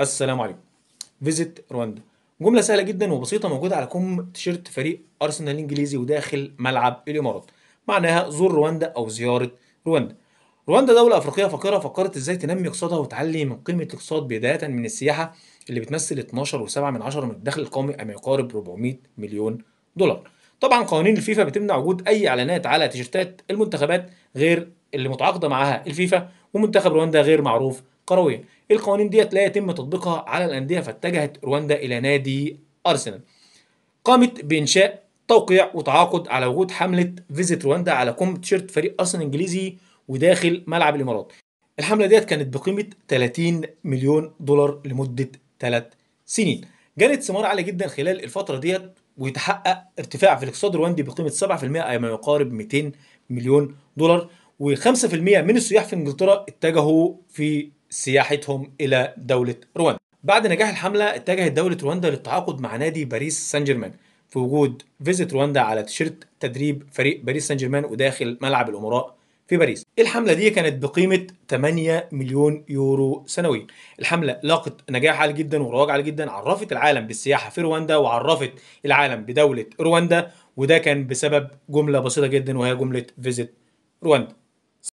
السلام عليكم فيزيت رواندا جمله سهله جدا وبسيطه موجوده على كم تيشيرت فريق ارسنال الانجليزي وداخل ملعب الامارات معناها زور رواندا او زياره رواندا رواندا دولة أفريقية فقيرة فكرت إزاي تنمي اقتصادها وتعلي من قيمة الاقتصاد بداية من السياحة اللي بتمثل 12.7 من عشرة من الدخل القومي أما يقارب 400 مليون دولار. طبعا قوانين الفيفا بتمنع وجود أي إعلانات على تيشيرتات المنتخبات غير اللي متعاقدة معاها الفيفا ومنتخب رواندا غير معروف كرويا القوانين ديت لا يتم تطبيقها على الانديه فاتجهت رواندا الى نادي ارسنال قامت بانشاء توقيع وتعاقد على وجود حمله فيزيت رواندا على كوم تيشيرت فريق ارسنال الانجليزي وداخل ملعب الامارات الحمله ديت كانت بقيمه 30 مليون دولار لمده 3 سنين جالت ثمار عاليه جدا خلال الفتره ديت ويتحقق ارتفاع في الاقتصاد الرواندي بقيمه 7% اي ما يقارب 200 مليون دولار و5% من السياح في انجلترا اتجهوا في سياحتهم إلى دولة رواندا بعد نجاح الحملة اتجهت دولة رواندا للتعاقد مع نادي باريس سان جيرمان في وجود فيزيت رواندا على تيشيرت تدريب فريق باريس سان جيرمان وداخل ملعب الأمراء في باريس الحملة دي كانت بقيمة 8 مليون يورو سنويا الحملة لاقت نجاح عالي جدا ورواج عالي جدا عرفت العالم بالسياحة في رواندا وعرفت العالم بدولة رواندا وده كان بسبب جملة بسيطة جدا وهي جملة فيزيت رواندا